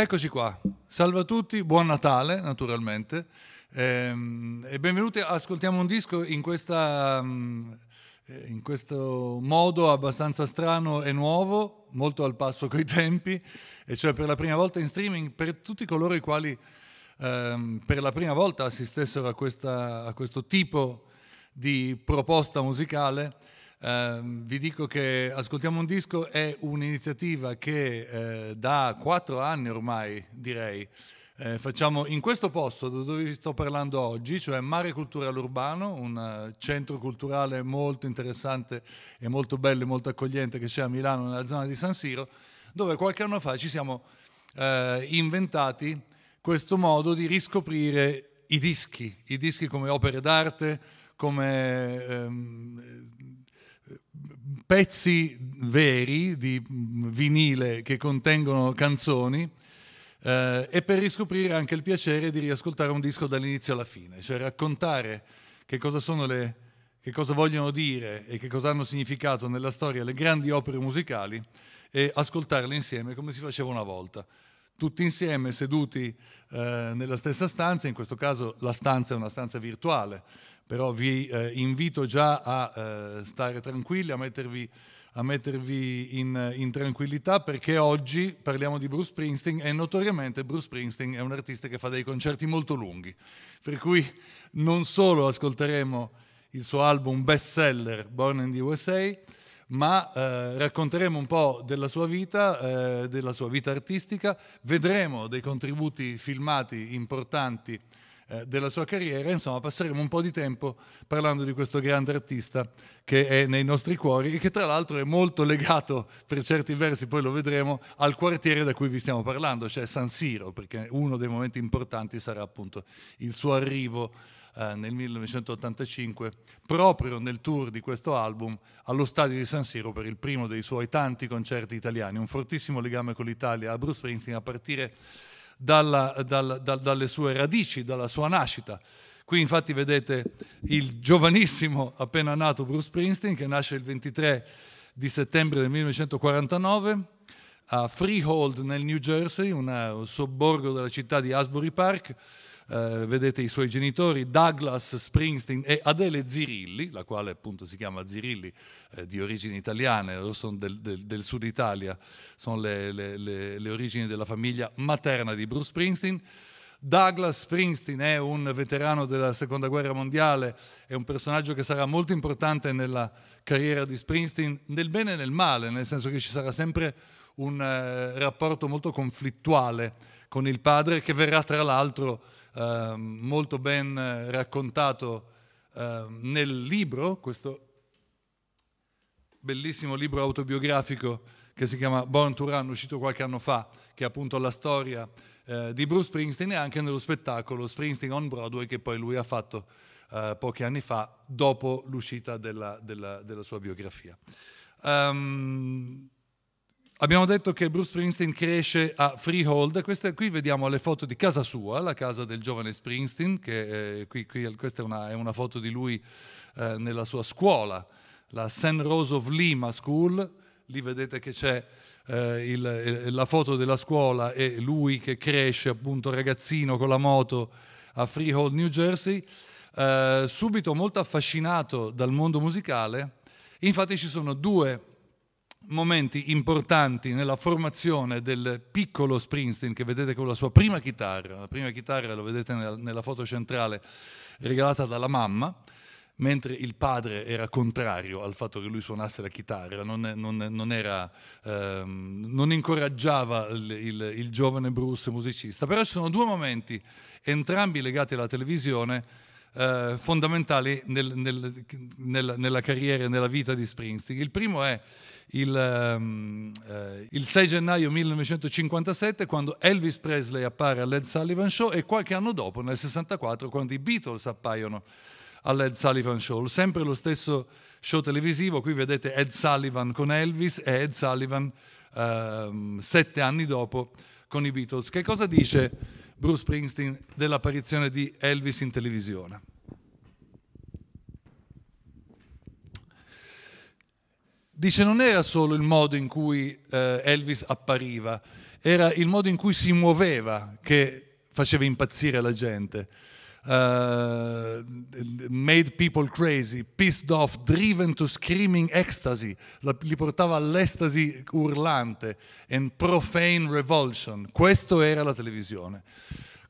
Eccoci qua, salve a tutti, buon Natale naturalmente ehm, e benvenuti, ascoltiamo un disco in, questa, mm, in questo modo abbastanza strano e nuovo, molto al passo coi tempi, e cioè per la prima volta in streaming per tutti coloro i quali ehm, per la prima volta assistessero a, questa, a questo tipo di proposta musicale Ehm, vi dico che Ascoltiamo un disco è un'iniziativa che eh, da quattro anni ormai, direi, eh, facciamo in questo posto dove vi sto parlando oggi, cioè Mare Cultura Urbano, un eh, centro culturale molto interessante e molto bello e molto accogliente che c'è a Milano nella zona di San Siro, dove qualche anno fa ci siamo eh, inventati questo modo di riscoprire i dischi, i dischi come opere d'arte, come ehm, pezzi veri di vinile che contengono canzoni eh, e per riscoprire anche il piacere di riascoltare un disco dall'inizio alla fine, cioè raccontare che cosa sono le, che cosa vogliono dire e che cosa hanno significato nella storia le grandi opere musicali e ascoltarle insieme come si faceva una volta. Tutti insieme seduti eh, nella stessa stanza, in questo caso la stanza è una stanza virtuale, però vi eh, invito già a eh, stare tranquilli, a mettervi, a mettervi in, in, tranquillità perché oggi parliamo di Bruce Springsteen e notoriamente Bruce Springsteen è un artista che fa dei concerti molto lunghi, per cui non solo ascolteremo il suo album bestseller Born in the USA, ma eh, racconteremo un po' della sua vita, eh, della sua vita artistica, vedremo dei contributi filmati importanti eh, della sua carriera. Insomma, passeremo un po' di tempo parlando di questo grande artista che è nei nostri cuori e che tra l'altro è molto legato per certi versi, poi lo vedremo, al quartiere da cui vi stiamo parlando, cioè San Siro, perché uno dei momenti importanti sarà appunto il suo arrivo eh, nel 1985, proprio nel tour di questo album, allo stadio di San Siro per il primo dei suoi tanti concerti italiani, un fortissimo legame con l'Italia a Bruce Springsteen a partire dalla, dal, dal, dalle sue radici, dalla sua nascita. Qui infatti vedete il giovanissimo appena nato Bruce Springsteen che nasce il 23 di settembre del 1949 a Freehold nel New Jersey, una, un sobborgo della città di Asbury Park eh, vedete i suoi genitori, Douglas Springsteen e Adele Zirilli, la quale appunto si chiama Zirilli eh, di origini italiane, sono del, del, del, sud Italia, sono le, le, le, le origini della famiglia materna di Bruce Springsteen. Douglas Springsteen è un veterano della seconda guerra mondiale, è un personaggio che sarà molto importante nella carriera di Springsteen, nel bene e nel male, nel senso che ci sarà sempre un eh, rapporto molto conflittuale con il padre, che verrà tra l'altro eh, molto ben eh, raccontato eh, nel libro, questo bellissimo libro autobiografico che si chiama Born to Run, uscito qualche anno fa, che è appunto la storia eh, di Bruce Springsteen e anche nello spettacolo Springsteen on Broadway che poi lui ha fatto eh, pochi anni fa dopo l'uscita della, della, della sua biografia. Um, Abbiamo detto che Bruce Springsteen cresce a Freehold, questa, qui vediamo le foto di casa sua, la casa del giovane Springsteen, che, eh, qui, qui, questa è una, è una, foto di lui eh, nella sua scuola, la St. Rose of Lima School, lì vedete che c'è eh, il, eh, la foto della scuola e lui che cresce appunto ragazzino con la moto a Freehold, New Jersey, eh, subito molto affascinato dal mondo musicale, infatti ci sono due momenti importanti nella formazione del piccolo Springsteen che vedete con la sua prima chitarra, la prima chitarra lo vedete nella, foto centrale regalata dalla mamma, mentre il padre era contrario al fatto che lui suonasse la chitarra, non, non, non, era, ehm, non incoraggiava il, il, il giovane Bruce musicista. Però ci sono due momenti, entrambi legati alla televisione, eh, fondamentali nel, nel, nel, nella carriera e nella vita di Springsteen. Il primo è il, um, eh, il, 6 gennaio 1957 quando Elvis Presley appare all'Ed Sullivan Show e qualche anno dopo, nel 64, quando i Beatles appaiono all'Ed Sullivan Show, sempre lo stesso show televisivo, qui vedete Ed Sullivan con Elvis e Ed Sullivan ehm, sette anni dopo con i Beatles. Che cosa dice? Bruce Springsteen dell'apparizione di Elvis in televisione. Dice non era solo il modo in cui eh, Elvis appariva, era il modo in cui si muoveva che faceva impazzire la gente. Eh, made people crazy, pissed off, driven to screaming ecstasy, li portava all'estasi urlante, and profane revulsion. Questo era la televisione.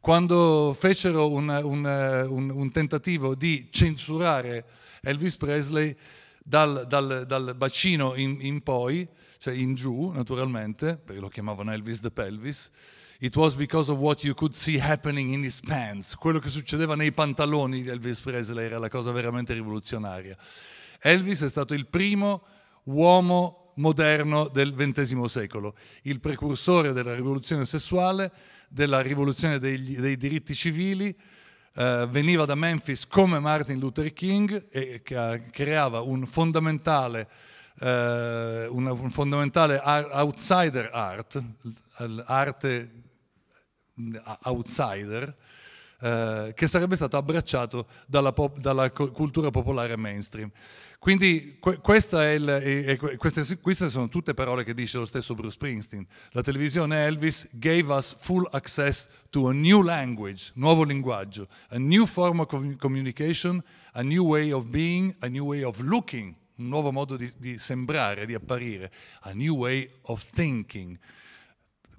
Quando fecero un, un, un, un tentativo di censurare Elvis Presley dal, dal, dal bacino in, in, poi, cioè in giù naturalmente, perché lo chiamavano Elvis the Pelvis, It was because of what you could see happening in his pants. Quello che succedeva nei pantaloni di Elvis Presley era la cosa veramente rivoluzionaria. Elvis è stato il primo uomo moderno del XX secolo, il precursore della rivoluzione sessuale, della rivoluzione dei, dei diritti civili, Uh, veniva da Memphis come Martin Luther King e creava un fondamentale, uh, eh, un, un fondamentale outsider art, arte outsider eh, che sarebbe stato abbracciato dalla, pop, dalla cultura popolare mainstream. Quindi que, il, queste, queste, sono tutte parole che dice lo stesso Bruce Springsteen. La televisione Elvis gave us full access to a new language, nuovo linguaggio, a new form of communication, a new way of being, a new way of looking, un nuovo modo di, di sembrare, di apparire, a new way of thinking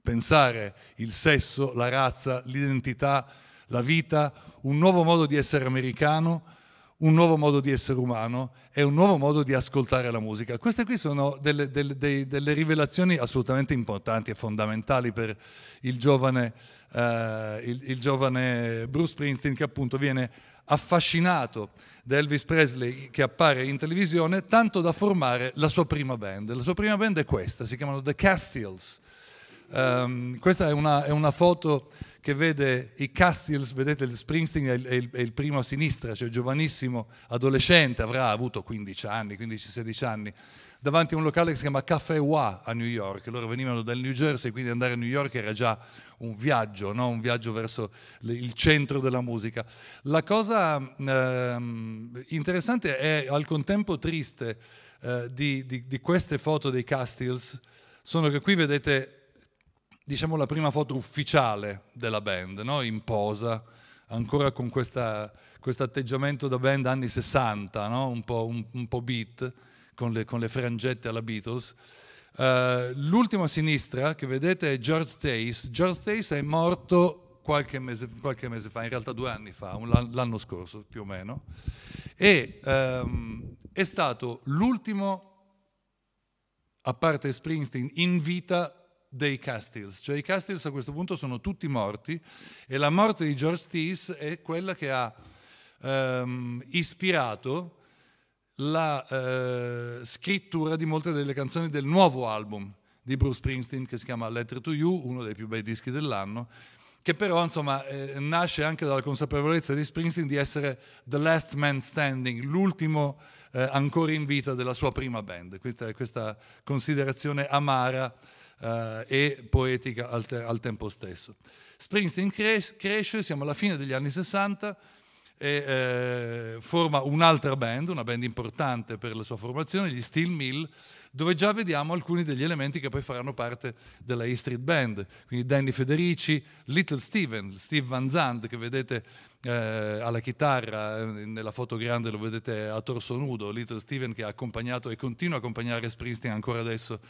pensare il sesso, la razza, l'identità, la vita, un nuovo modo di essere americano, un nuovo modo di essere umano e un nuovo modo di ascoltare la musica. Queste qui sono delle, delle, dei, delle rivelazioni assolutamente importanti e fondamentali per il giovane, eh, il, il giovane Bruce Springsteen che appunto viene affascinato da Elvis Presley che appare in televisione tanto da formare la sua prima band. La sua prima band è questa, si chiamano The Castiles Um, questa è una, è una, foto che vede i Castles, vedete il Springsteen è il, è, il, è il, primo a sinistra, cioè giovanissimo, adolescente, avrà avuto 15 anni, 15-16 anni, davanti a un locale che si chiama Café Wa a New York. Loro venivano dal New Jersey, quindi andare a New York era già un viaggio, no? un viaggio verso il centro della musica. La cosa ehm, interessante e al contempo triste eh, di, di, di queste foto dei Castles sono che qui vedete diciamo, la prima foto ufficiale della band, no? in posa, ancora con questo atteggiamento da band anni 60, no? un, po', un, un, po', beat, con le, con le frangette alla Beatles. Uh, eh, l'ultimo a sinistra che vedete è George Tace. George Tace è morto qualche mese, qualche mese fa, in realtà due anni fa, un, l'anno scorso più o meno, e um, è stato l'ultimo, a parte Springsteen, in vita dei Castiles, cioè i Castiles a questo punto sono tutti morti e la morte di George Tease è quella che ha ehm, ispirato la eh, scrittura di molte delle canzoni del nuovo album di Bruce Springsteen che si chiama Letter to You, uno dei più bei dischi dell'anno, che però insomma eh, nasce anche dalla consapevolezza di Springsteen di essere the last man standing, l'ultimo eh, ancora in vita della sua prima band. Questa è questa considerazione amara eh, e poetica al, te- al, tempo stesso. Springsteen cres- cresce, siamo alla fine degli anni 60 e eh, forma un'altra band, una band importante per la sua formazione, gli Steel Mill, dove già vediamo alcuni degli elementi che poi faranno parte della E Street Band, quindi Danny Federici, Little Steven, Steve Van Zandt che vedete eh, alla chitarra, eh, nella foto grande lo vedete a torso nudo, Little Steven che ha accompagnato e continua a accompagnare Springsteen ancora adesso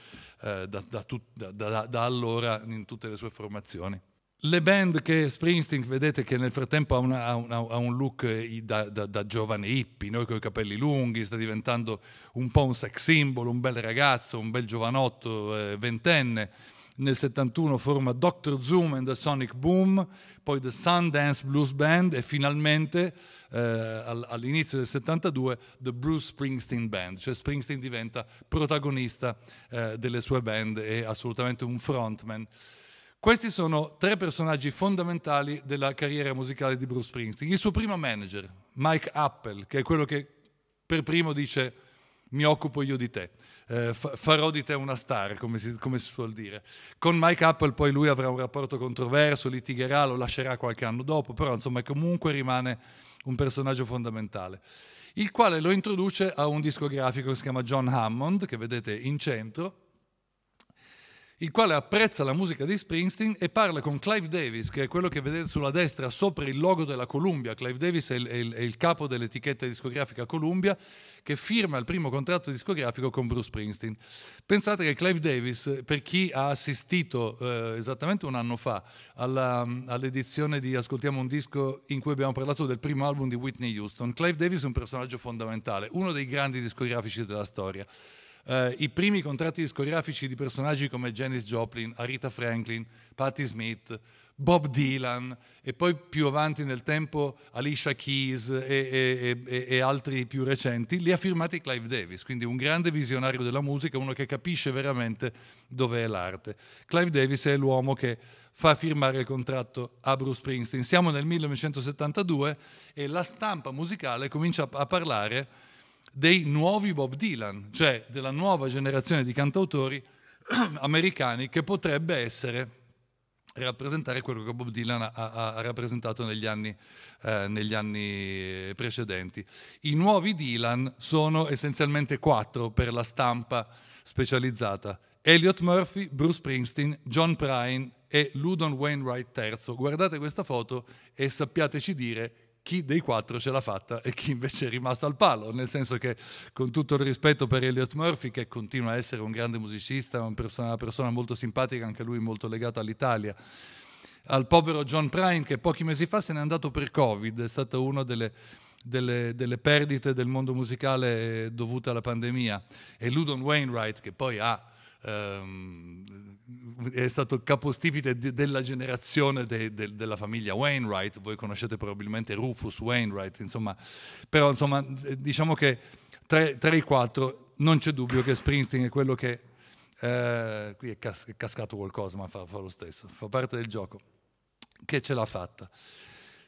eh, da, da, tut, da, da allora in tutte le sue formazioni le band che Springsteen, vedete che nel frattempo ha, una, ha, una, ha un look eh, da, da, da, giovane hippie, noi con i capelli lunghi, sta diventando un po' un sex symbol, un bel ragazzo, un bel giovanotto eh, ventenne. Nel 71 forma Dr. Zoom and the Sonic Boom, poi The Sundance Blues Band e finalmente eh, all'inizio del 72 The Bruce Springsteen Band, cioè Springsteen diventa protagonista eh, delle sue band e assolutamente un frontman questi sono tre personaggi fondamentali della carriera musicale di Bruce Springsteen. Il suo primo manager, Mike Apple, che è quello che per primo dice mi occupo io di te, eh, farò di te una star, come si, come si, suol dire. Con Mike Apple poi lui avrà un rapporto controverso, litigherà, lo lascerà qualche anno dopo, però insomma comunque rimane un personaggio fondamentale, il quale lo introduce a un discografico che si chiama John Hammond, che vedete in centro, il quale apprezza la musica di Springsteen e parla con Clive Davis, che è quello che vedete sulla destra sopra il logo della Columbia. Clive Davis è il, è il, è il capo dell'etichetta discografica Columbia, che firma il primo contratto discografico con Bruce Springsteen. Pensate che Clive Davis, per chi ha assistito eh, esattamente un anno fa alla, all'edizione di Ascoltiamo un disco in cui abbiamo parlato del primo album di Whitney Houston, Clive Davis è un personaggio fondamentale, uno dei grandi discografici della storia eh, i primi contratti discografici di personaggi come Janis Joplin, Arita Franklin, Patti Smith, Bob Dylan e poi più avanti nel tempo Alicia Keys e, e, e, e, altri più recenti, li ha firmati Clive Davis, quindi un grande visionario della musica, uno che capisce veramente dove è l'arte. Clive Davis è l'uomo che fa firmare il contratto a Bruce Springsteen. Siamo nel 1972 e la stampa musicale comincia a parlare dei nuovi Bob Dylan, cioè della nuova generazione di cantautori americani che potrebbe essere rappresentare quello che Bob Dylan ha, ha, rappresentato negli anni, eh, negli anni, precedenti. I nuovi Dylan sono essenzialmente quattro per la stampa specializzata. Elliot Murphy, Bruce Springsteen, John Prine e Ludon Wainwright III. Guardate questa foto e sappiateci dire chi dei quattro ce l'ha fatta e chi invece è rimasto al palo, nel senso che con tutto il rispetto per Elliot Murphy, che continua a essere un grande musicista, una persona, una persona molto simpatica, anche lui molto legato all'Italia, al povero John Prime che pochi mesi fa se n'è andato per Covid, è stata una delle, delle, delle perdite del mondo musicale eh, dovute alla pandemia, e Ludon Wainwright che poi ha ehm, è stato capostipite de della generazione de de della famiglia Wainwright, voi conoscete probabilmente Rufus Wainwright, insomma, però insomma diciamo che tra, tra i quattro non c'è dubbio che Springsteen è quello che... Eh, qui è, cas è, cascato qualcosa, ma fa, fa lo stesso, fa parte del gioco, che ce l'ha fatta.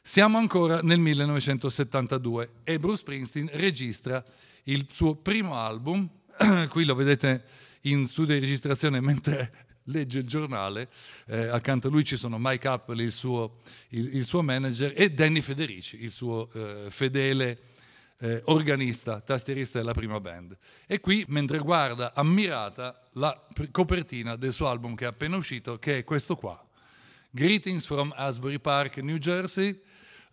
Siamo ancora nel 1972 e Bruce Springsteen registra il suo primo album, qui lo vedete in studio di registrazione mentre legge il giornale, eh, accanto a lui ci sono Mike Apple, il suo, il, il suo manager, e Danny Federici, il suo eh, fedele eh, organista, tastierista della prima band. E qui, mentre guarda ammirata la copertina del suo album che è appena uscito, che è questo qua. Greetings from Asbury Park, New Jersey.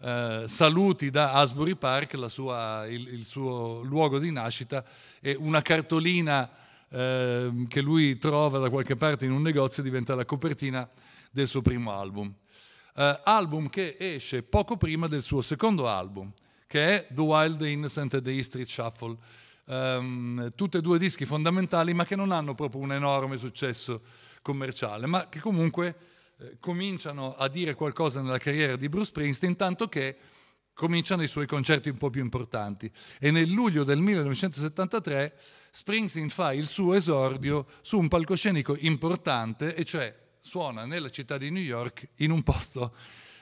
Uh, saluti da Asbury Park, sua, il, il, suo luogo di nascita, e una cartolina Ehm, che lui trova da qualche parte in un negozio diventa la copertina del suo primo album. Eh, album che esce poco prima del suo secondo album, che è The Wild, Innocent e The History Shuffle. Um, ehm, tutti e due dischi fondamentali, ma che non hanno proprio un enorme successo commerciale, ma che comunque eh, cominciano a dire qualcosa nella carriera di Bruce Springsteen, tanto che cominciano i suoi concerti un po' più importanti. E nel luglio del 1973 Springsteen fa il suo esordio su un palcoscenico importante, e cioè suona nella città di New York in un posto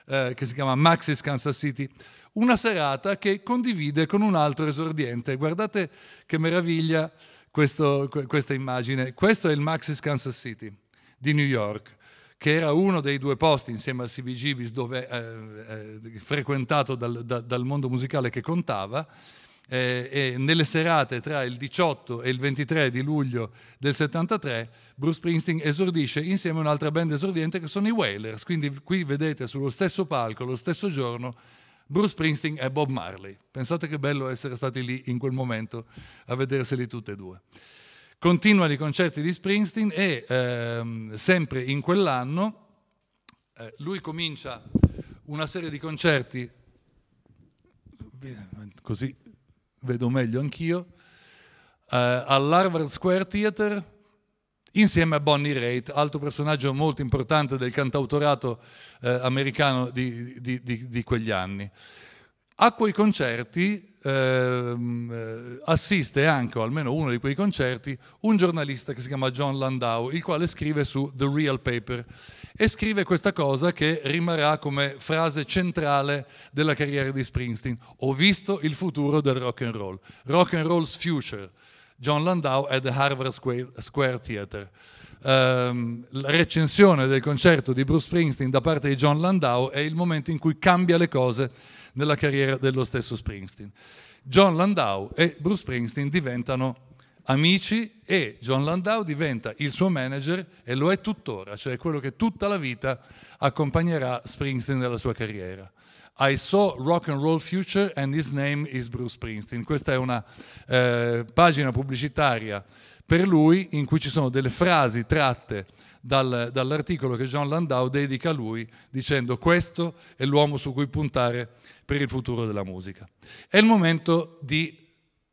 eh, che si chiama Maxis Kansas City, una serata che condivide con un altro esordiente. Guardate che meraviglia questo, questa immagine. Questo è il Maxis Kansas City di New York che era uno dei due posti insieme al CBGBs dove, eh, eh, frequentato dal, da, dal mondo musicale che contava, eh, e nelle serate tra il 18 e il 23 di luglio del 73 Bruce Springsteen esordisce insieme a un'altra band esordiente che sono i Wailers, quindi qui vedete sullo stesso palco, lo stesso giorno, Bruce Springsteen e Bob Marley. Pensate che bello essere stati lì in quel momento a vederseli tutti e due. continua i concerti di Springsteen e ehm, sempre in quell'anno eh, lui comincia una serie di concerti così vedo meglio anch'io, eh, all'Harvard Square Theater insieme a Bonnie Raitt, altro personaggio molto importante del cantautorato eh, americano di, di, di, di, quegli anni. A quei concerti ehm, eh, assiste anche, o almeno uno di quei concerti, un giornalista che si chiama John Landau, il quale scrive su The Real Paper e scrive questa cosa che rimarrà come frase centrale della carriera di Springsteen. Ho visto il futuro del rock and roll. Rock and roll's future. John Landau at the Harvard Square Theater. Um, la recensione del concerto di Bruce Springsteen da parte di John Landau è il momento in cui cambia le cose nella carriera dello stesso Springsteen. John Landau e Bruce Springsteen diventano amici e John Landau diventa il suo manager e lo è tuttora, cioè quello che tutta la vita accompagnerà Springsteen nella sua carriera. I saw rock and roll future and his name is Bruce Springsteen. Questa è una eh, pagina pubblicitaria per lui in cui ci sono delle frasi tratte dal, dall'articolo che Jean Landau dedica a lui dicendo questo è l'uomo su cui puntare per il futuro della musica. È il momento di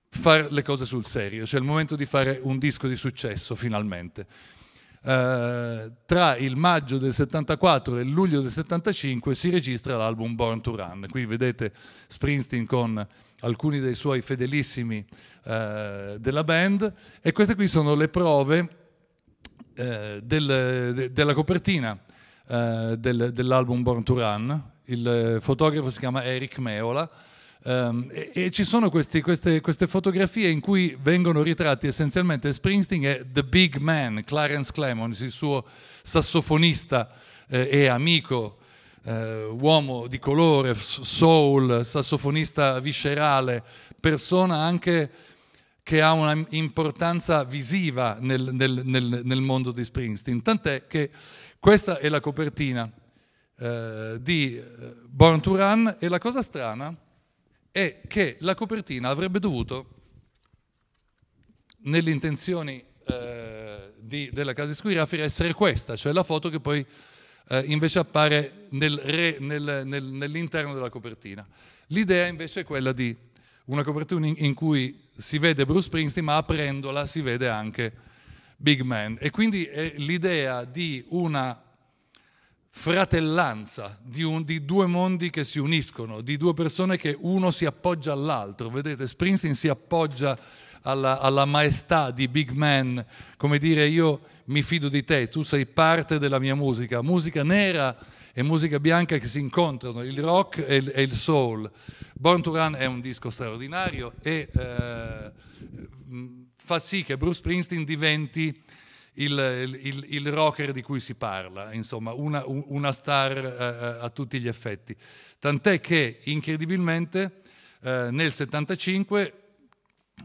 fare le cose sul serio, cioè il momento di fare un disco di successo finalmente. Eh, tra il maggio del 74 e il luglio del 75 si registra l'album Born to Run. Qui vedete Springsteen con alcuni dei suoi fedelissimi eh, della band e queste qui sono le prove eh, del, de, della copertina eh, del, dell'album Born to Run. Il eh, fotografo si chiama Eric Meola. Um, e, e, ci sono questi, queste, queste, fotografie in cui vengono ritratti essenzialmente Springsteen e The Big Man, Clarence Clemons, il suo sassofonista eh, e amico, eh, uomo di colore, soul, sassofonista viscerale, persona anche che ha un'importanza visiva nel, nel, nel, nel, mondo di Springsteen, tant'è che questa è la copertina eh, di eh, Born to Run e la cosa strana è che la copertina avrebbe dovuto, nelle intenzioni eh, di, della casa discografica, essere questa, cioè la foto che poi eh, invece appare nell'interno della copertina. L'idea invece è quella di una copertina in, cui si vede Bruce Springsteen, ma aprendola si vede anche Big Man. E quindi è l'idea di una fratellanza, di, un, di, due mondi che si uniscono, di due persone che uno si appoggia all'altro. Vedete, Springsteen si appoggia alla, alla, maestà di Big Man, come dire io mi fido di te, tu sei parte della mia musica, musica nera e musica bianca che si incontrano, il rock e il, e il soul. Born to Run è un disco straordinario e eh, mm, fa sì che Bruce Springsteen diventi il, il, il, rocker di cui si parla, insomma, una, una star eh, eh, a tutti gli effetti. Tant'è che incredibilmente eh, nel 75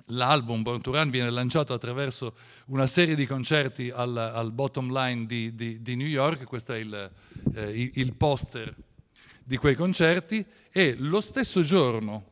L'album Born to Run viene lanciato attraverso una serie di concerti al, al bottom line di, di, di, New York, questo è il, eh, il poster di quei concerti, e lo stesso giorno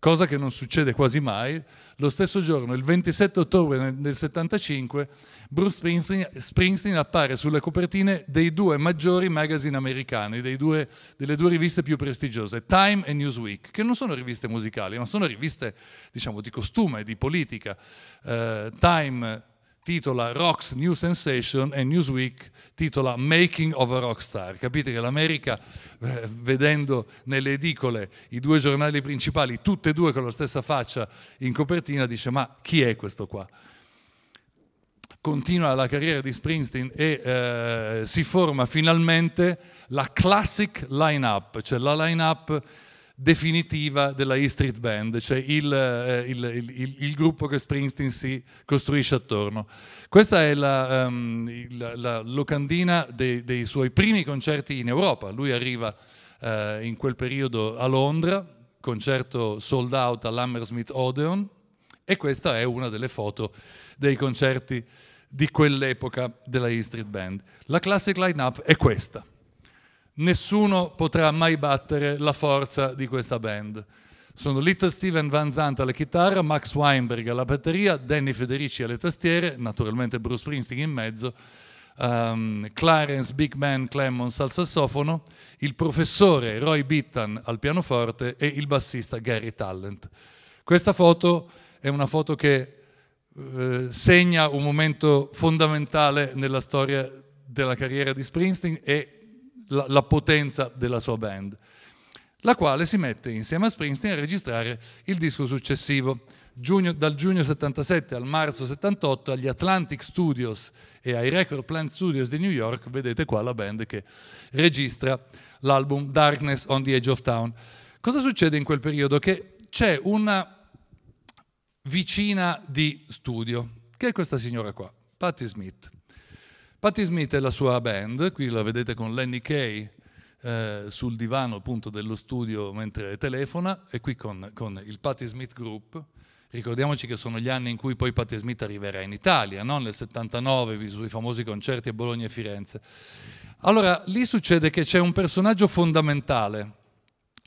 cosa che non succede quasi mai. Lo stesso giorno, il 27 ottobre del 75, Bruce Springsteen, Springsteen appare sulle copertine dei due maggiori magazine americani, due, delle due riviste più prestigiose, Time e Newsweek, che non sono riviste musicali, ma sono riviste diciamo, di costume, di politica. Eh, Time titola Rocks New Sensation e Newsweek titola Making of a Rockstar. Capite che l'America, eh, vedendo nelle edicole i due giornali principali, tutte e due con la stessa faccia in copertina, dice ma chi è questo qua? Continua la carriera di Springsteen e eh, si forma finalmente la classic line-up, cioè la line-up definitiva della E Street Band, cioè il, eh, il, il, il, gruppo che Springsteen si costruisce attorno. Questa è la, um, ehm, la, la locandina dei, dei, suoi primi concerti in Europa. Lui arriva eh, in quel periodo a Londra, concerto sold out all'Hammersmith Odeon, e questa è una delle foto dei concerti di quell'epoca della E Street Band. La classic line-up è questa nessuno potrà mai battere la forza di questa band. Sono Little Steven Van Zant alla chitarra, Max Weinberg alla batteria, Danny Federici alle tastiere, naturalmente Bruce Springsteen in mezzo, um, Clarence Big Man Clemons al sassofono, il professore Roy Bittan al pianoforte e il bassista Gary Talent. Questa foto è una foto che eh, segna un momento fondamentale nella storia della carriera di Springsteen e la, la potenza della sua band, la quale si mette insieme a Springsteen a registrare il disco successivo. Giugno, dal giugno 77 al marzo 78 agli Atlantic Studios e ai Record Plant Studios di New York vedete qua la band che registra l'album Darkness on the Edge of Town. Cosa succede in quel periodo? Che c'è una vicina di studio, che è questa signora qua, Patti Smith. Patti Smith e la sua band, qui la vedete con Lenny Kay eh, sul divano appunto dello studio mentre telefona e qui con, con, il Patti Smith Group. Ricordiamoci che sono gli anni in cui poi Patti Smith arriverà in Italia, no? nel 79, sui famosi concerti a Bologna e Firenze. Allora, lì succede che c'è un personaggio fondamentale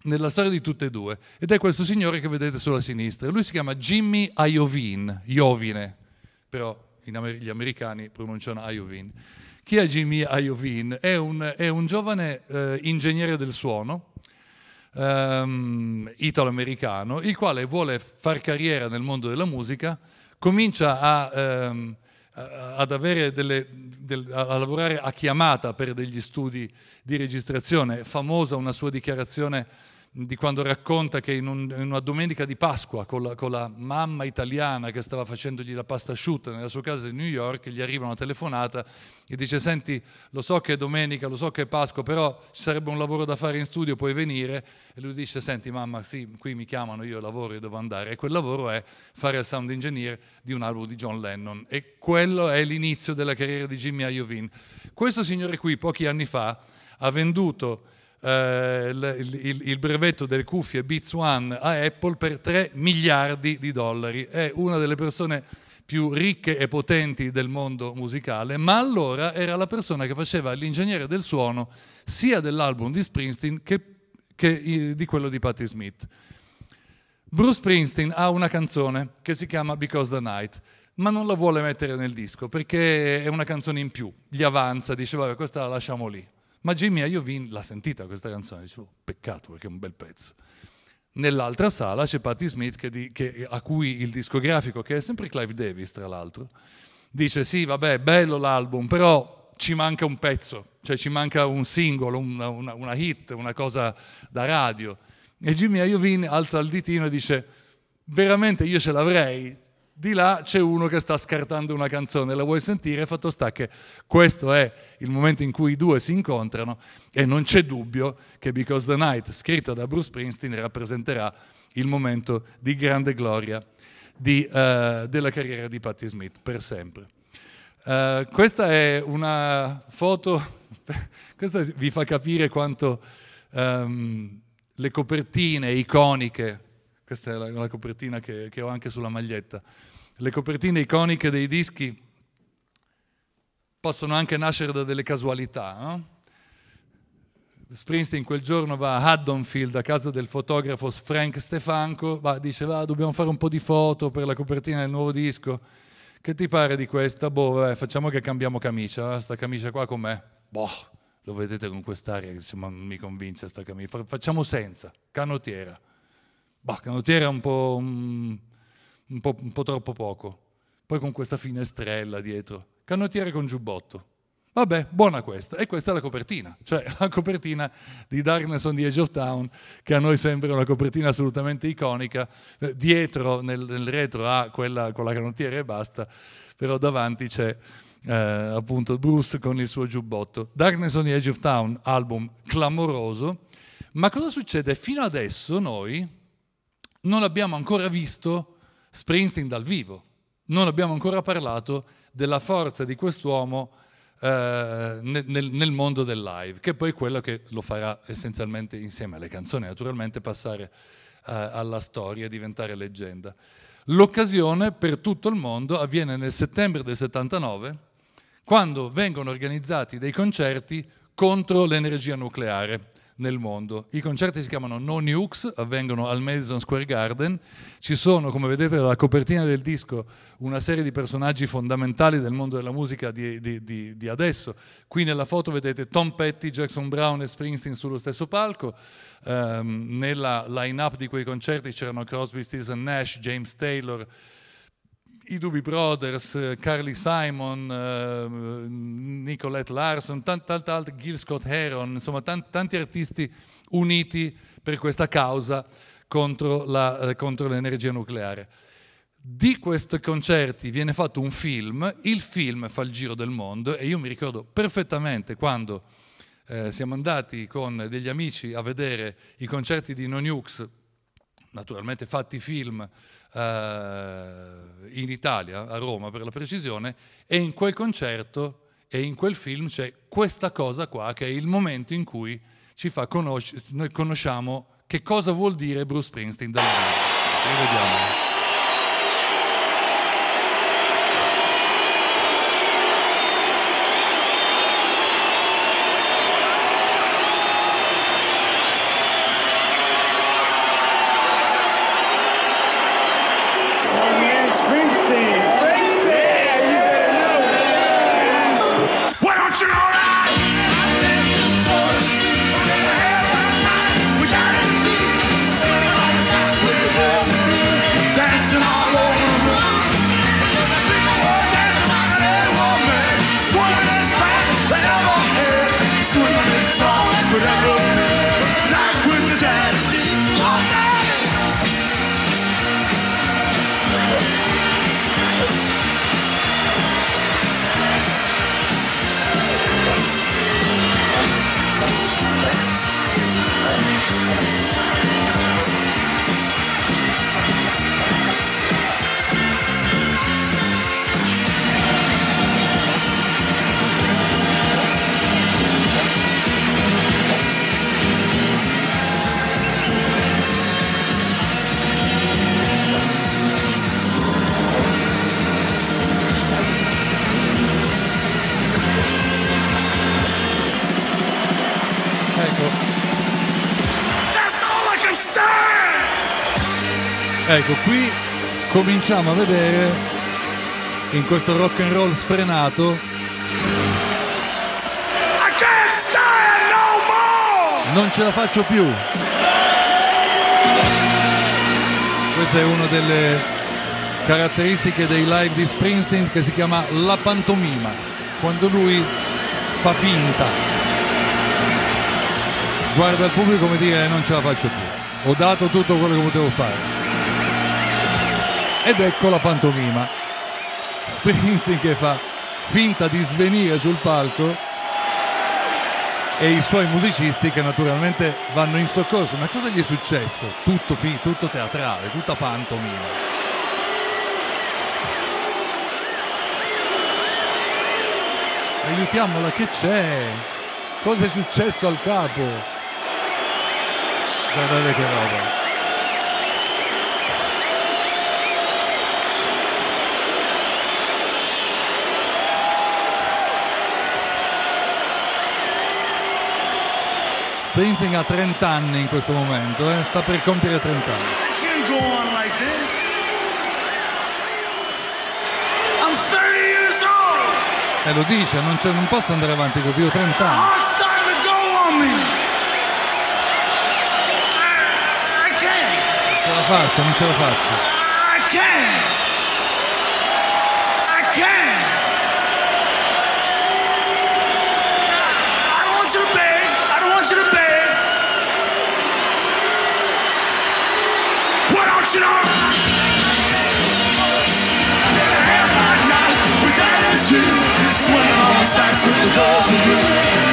nella storia di tutte e due, ed è questo signore che vedete sulla sinistra. Lui si chiama Jimmy Iovine, Iovine, però Amer- gli americani pronunciano Iovine. Chi è Jimmy Iovine? È un, è un giovane eh, ingegnere del suono, ehm, italo-americano, il quale vuole far carriera nel mondo della musica, comincia a... Ehm, ad avere delle, del, a lavorare a chiamata per degli studi di registrazione. famosa una sua dichiarazione di quando racconta che in, un, in una domenica di Pasqua con la, con la, mamma italiana che stava facendogli la pasta asciutta nella sua casa di New York, gli arriva una telefonata e dice senti lo so che è domenica, lo so che è Pasqua, però ci sarebbe un lavoro da fare in studio, puoi venire? E lui dice senti mamma sì, qui mi chiamano, io lavoro, io devo andare. E quel lavoro è fare il sound engineer di un album di John Lennon. E quello è l'inizio della carriera di Jimmy Iovine. Questo signore qui pochi anni fa ha venduto eh, il, il, il, brevetto delle cuffie Beats One a Apple per 3 miliardi di dollari. È una delle persone più ricche e potenti del mondo musicale, ma allora era la persona che faceva l'ingegnere del suono sia dell'album di Springsteen che, che di quello di Patti Smith. Bruce Springsteen ha una canzone che si chiama Because the Night ma non la vuole mettere nel disco perché è una canzone in più, gli avanza, dice vabbè questa la lasciamo lì. Ma Jimmy Iovine l'ha sentita questa canzone, dice, oh, peccato perché è un bel pezzo. Nell'altra sala c'è Patti Smith che di, che, a cui il discografico, che è sempre Clive Davis tra l'altro, dice sì vabbè bello l'album, però ci manca un pezzo, cioè ci manca un singolo, una, una, una hit, una cosa da radio. E Jimmy Iovine alza il ditino e dice veramente io ce l'avrei, di là c'è uno che sta scartando una canzone, la vuoi sentire? Fatto sta che questo è il momento in cui i due si incontrano e non c'è dubbio che Because the Night, scritta da Bruce Springsteen, rappresenterà il momento di grande gloria di, uh, della carriera di Patti Smith per sempre. Uh, questa è una foto, questa vi fa capire quanto um, le copertine iconiche, questa è la, la copertina che, che ho anche sulla maglietta, le copertine iconiche dei dischi possono anche nascere da delle casualità. No? Springsteen quel giorno va a Haddonfield a casa del fotografo Frank Stefanco, va, dice va, dobbiamo fare un po' di foto per la copertina del nuovo disco. Che ti pare di questa? Boh, vabbè, facciamo che cambiamo camicia, eh? sta camicia qua com'è? Boh, lo vedete con quest'aria che dice, mi convince sta camicia, facciamo senza, canottiera. Bah, canottiera è un po' un po', un po' troppo poco. Poi con questa finestrella dietro. Canottiere con giubbotto. Vabbè, buona questa. E questa è la copertina, cioè la copertina di Darkness on the Edge of Town, che a noi sembra una copertina assolutamente iconica. Eh, dietro, nel, nel retro, ha quella con la canottiera e basta, però davanti c'è eh, appunto Bruce con il suo giubbotto. Darkness on the Edge of Town, album clamoroso. Ma cosa succede? Fino adesso noi non abbiamo ancora visto Springsteen dal vivo. Non abbiamo ancora parlato della forza di quest'uomo eh, nel, nel, mondo del live, che è poi è quello che lo farà essenzialmente insieme alle canzoni, naturalmente passare eh, alla storia e diventare leggenda. L'occasione per tutto il mondo avviene nel settembre del 79, quando vengono organizzati dei concerti contro l'energia nucleare nel mondo. I concerti si chiamano No Nukes, avvengono al Madison Square Garden, ci sono, come vedete dalla copertina del disco, una serie di personaggi fondamentali del mondo della musica di, di, di, di adesso. Qui nella foto vedete Tom Petty, Jackson Brown e Springsteen sullo stesso palco, um, nella line-up di quei concerti c'erano Crosby, Stills Nash, James Taylor, i Doobie Brothers, Carly Simon, eh, Nicolette Larson, tant'altro, Gil Scott Heron, insomma tanti, tanti artisti uniti per questa causa contro, la, eh, contro l'energia nucleare. Di questi concerti viene fatto un film, il film fa il giro del mondo e io mi ricordo perfettamente quando eh, siamo andati con degli amici a vedere i concerti di No Nukes naturalmente fatti film eh, in Italia, a Roma per la precisione, e in quel concerto e in quel film c'è questa cosa qua che è il momento in cui ci fa conosc- noi conosciamo che cosa vuol dire Bruce Springsteen dal vivo. Vediamo. cominciamo a vedere in questo rock and roll sfrenato Non ce la faccio più. Questa è una delle caratteristiche dei live di Springsteen che si chiama la pantomima, quando lui fa finta. Guarda il pubblico come dire eh, non ce la faccio più. Ho dato tutto quello che potevo fare. Ed ecco la pantomima. Springsteen che fa finta di svenire sul palco e i suoi musicisti che naturalmente vanno in soccorso. Ma cosa gli è successo? Tutto, tutto teatrale, tutta pantomima. Aiutiamola, che c'è? Cosa è successo al capo? Guardate che roba. Springsteen ha 30 anni in questo momento, eh? sta per compiere 30 anni. e lo dice, non, non, posso andare avanti così, ho 30 anni. I, I non ce la faccio, non ce la faccio. It's a dozen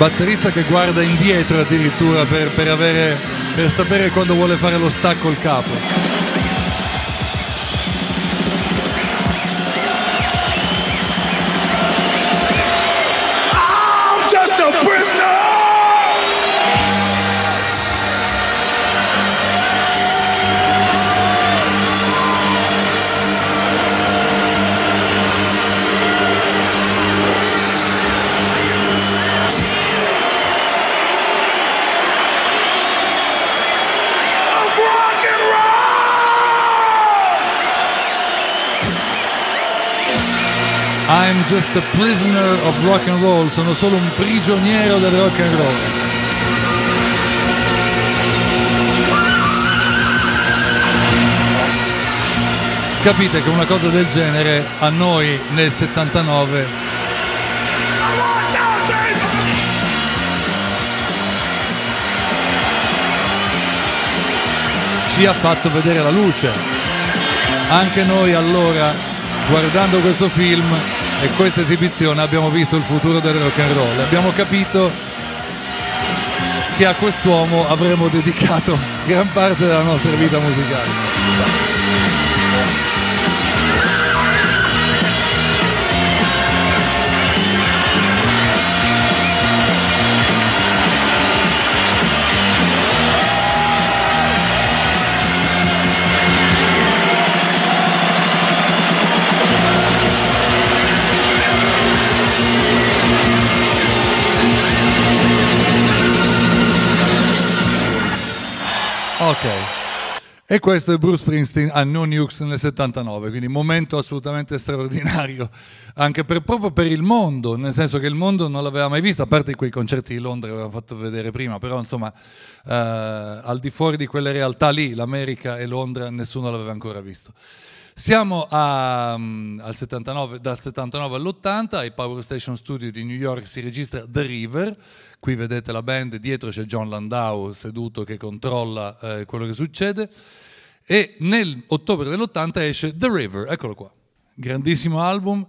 batterista che guarda indietro addirittura per, per, avere, per sapere quando vuole fare lo stacco il capo. just a prisoner of rock and roll, sono solo un prigioniero del rock and roll. Capite che una cosa del genere a noi nel 79 ci ha fatto vedere la luce. Anche noi allora, guardando questo film, e questa esibizione abbiamo visto il futuro del rock and roll. Abbiamo capito che a quest'uomo avremmo dedicato gran parte della nostra vita musicale. ok. E questo è Bruce Springsteen a New Nukes nel 79, quindi momento assolutamente straordinario anche per, proprio per il mondo, nel senso che il mondo non l'aveva mai visto, a parte quei concerti di Londra che aveva fatto vedere prima, però insomma eh, al di fuori di quelle realtà lì, l'America e Londra, nessuno l'aveva ancora visto. Siamo a, um, mm, 79, dal 79 all'80 ai Power Station Studio di New York si registra The River, qui vedete la band, dietro c'è John Landau seduto che controlla eh, quello che succede e nell'ottobre dell'80 esce The River, eccolo qua, grandissimo album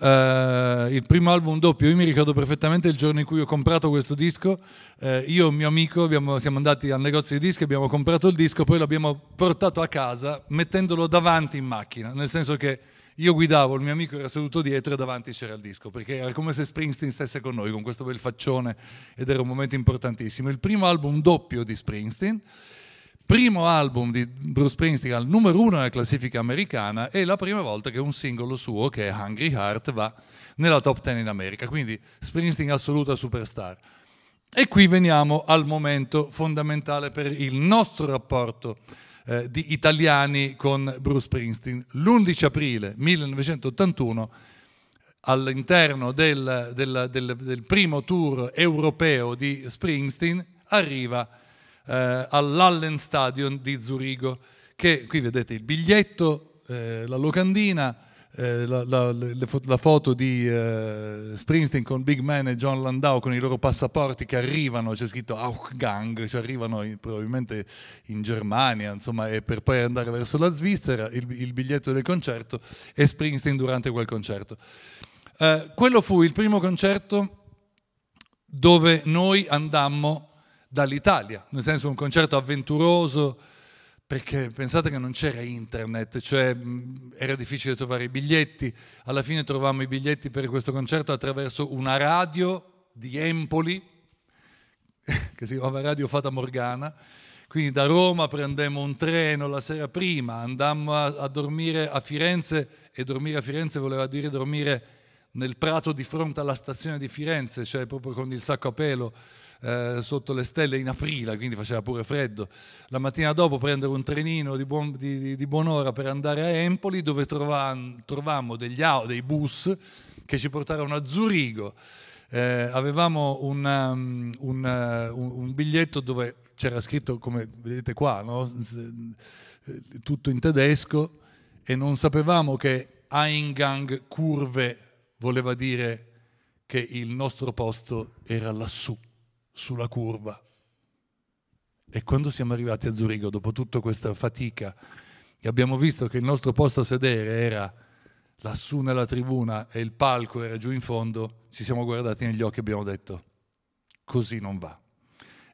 Uh, il primo album doppio, io mi ricordo perfettamente il giorno in cui ho comprato questo disco, uh, io e un mio amico abbiamo, siamo andati al negozio di dischi, abbiamo comprato il disco, poi l'abbiamo portato a casa mettendolo davanti in macchina, nel senso che io guidavo, il mio amico era seduto dietro e davanti c'era il disco, perché era come se Springsteen stesse con noi, con questo bel faccione ed era un momento importantissimo. Il primo album doppio di Springsteen primo album di Bruce Springsteen al numero uno nella classifica americana e la prima volta che un singolo suo, che è Hungry Heart, va nella top ten in America. Quindi Springsteen assoluta superstar. E qui veniamo al momento fondamentale per il nostro rapporto eh, di italiani con Bruce Springsteen. L'11 aprile 1981, all'interno del, del, del, del primo tour europeo di Springsteen, arriva eh, all'Allen Stadion di Zurigo, che qui vedete il biglietto, eh, la locandina, eh, la, la, la, foto di eh, Springsteen con Big Man e John Landau con i loro passaporti che arrivano, c'è scritto Auchgang, cioè arrivano in, probabilmente in Germania, insomma, e per poi andare verso la Svizzera, il, il biglietto del concerto e Springsteen durante quel concerto. Eh, quello fu il primo concerto dove noi andammo dall'Italia, nel senso un concerto avventuroso, perché pensate che non c'era internet, cioè era difficile trovare i biglietti, alla fine trovavamo i biglietti per questo concerto attraverso una radio di Empoli, che si chiamava Radio Fata Morgana, quindi da Roma prendemmo un treno la sera prima, andammo a, a dormire a Firenze e dormire a Firenze voleva dire dormire nel prato di fronte alla stazione di Firenze, cioè proprio con il sacco a pelo eh, sotto le stelle in aprile, quindi faceva pure freddo. La mattina dopo prendere un trenino di, buon, di, di buon'ora per andare a Empoli, dove trovammo degli, dei bus che ci portarono a Zurigo. Eh, avevamo un, um, un, uh, un, biglietto dove c'era scritto, come vedete qua, no? Eh, tutto in tedesco e non sapevamo che Eingang Curve voleva dire che il nostro posto era lassù sulla curva. E quando siamo arrivati a Zurigo, dopo tutta questa fatica, e abbiamo visto che il nostro posto a sedere era lassù nella tribuna e il palco era giù in fondo, ci siamo guardati negli occhi e abbiamo detto, così non va.